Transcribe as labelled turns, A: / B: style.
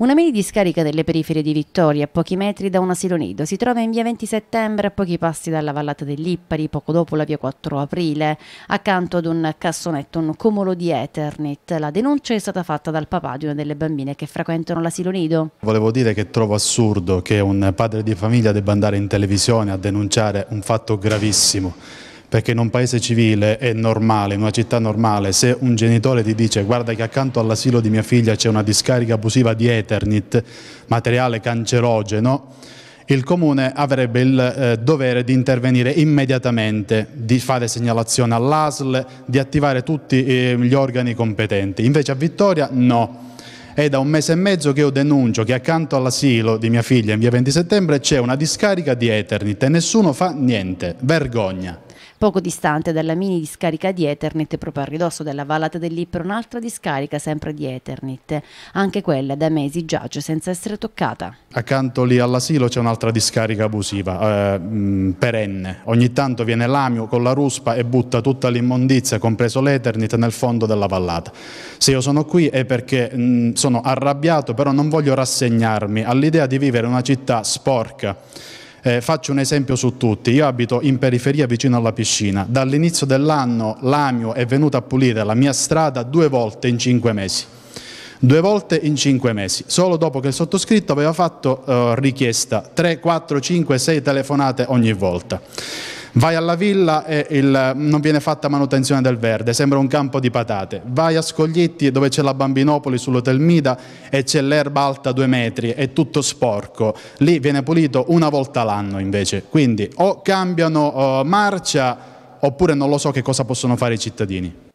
A: Una mini discarica delle periferie di Vittoria, a pochi metri da un asilo nido, si trova in via 20 settembre, a pochi passi dalla vallata dell'Ippari, poco dopo la via 4 aprile, accanto ad un cassonetto, un cumulo di Eternit. La denuncia è stata fatta dal papà di una delle bambine che frequentano l'asilo nido.
B: Volevo dire che trovo assurdo che un padre di famiglia debba andare in televisione a denunciare un fatto gravissimo perché in un paese civile è normale, in una città normale, se un genitore ti dice guarda che accanto all'asilo di mia figlia c'è una discarica abusiva di Eternit, materiale cancerogeno, il comune avrebbe il eh, dovere di intervenire immediatamente, di fare segnalazione all'ASL, di attivare tutti eh, gli organi competenti. Invece a Vittoria no. È da un mese e mezzo che io denuncio che accanto all'asilo di mia figlia in via 20 settembre c'è una discarica di Eternit e nessuno fa niente. Vergogna.
A: Poco distante dalla mini discarica di Eternit, proprio a ridosso della vallata dell'Ipro, un'altra discarica sempre di Eternit. Anche quella da mesi giace cioè senza essere toccata.
B: Accanto lì all'asilo c'è un'altra discarica abusiva, eh, mh, mm, perenne. Ogni tanto viene l'amio con la ruspa e butta tutta l'immondizia, compreso l'Eternit, nel fondo della vallata. Se io sono qui è perché mh, mm, sono arrabbiato, però non voglio rassegnarmi all'idea di vivere in una città sporca eh, faccio un esempio su tutti, io abito in periferia vicino alla piscina, dall'inizio dell'anno l'Amio è venuto a pulire la mia strada due volte in cinque mesi due volte in cinque mesi, solo dopo che il sottoscritto aveva fatto eh, richiesta 3, 4, 5, 6 telefonate ogni volta. Vai alla villa e il, non viene fatta manutenzione del verde, sembra un campo di patate. Vai a Scoglietti dove c'è la Bambinopoli sull'Hotel Mida e c'è l'erba alta due metri, è tutto sporco. Lì viene pulito una volta l'anno invece. Quindi o cambiano uh, marcia oppure non lo so che cosa possono fare i cittadini.